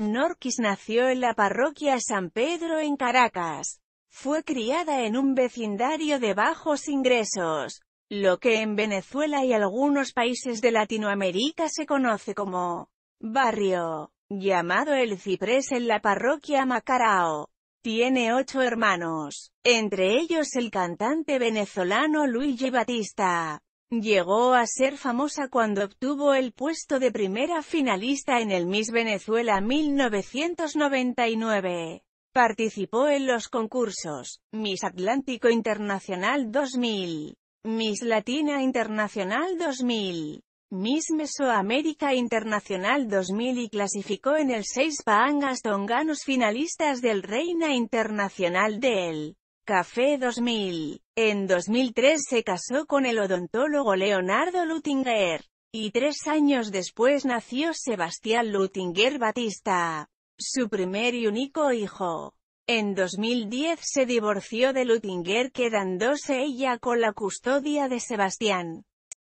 Norquis nació en la parroquia San Pedro en Caracas. Fue criada en un vecindario de bajos ingresos, lo que en Venezuela y algunos países de Latinoamérica se conoce como barrio, llamado El Ciprés en la parroquia Macarao. Tiene ocho hermanos, entre ellos el cantante venezolano Luigi Batista. Llegó a ser famosa cuando obtuvo el puesto de primera finalista en el Miss Venezuela 1999. Participó en los concursos Miss Atlántico Internacional 2000, Miss Latina Internacional 2000, Miss Mesoamérica Internacional 2000 y clasificó en el 6 Paangas Tonganos finalistas del Reina Internacional del Café 2000. En 2003 se casó con el odontólogo Leonardo Lutinger. Y tres años después nació Sebastián Lutinger Batista, su primer y único hijo. En 2010 se divorció de Lutinger quedándose ella con la custodia de Sebastián.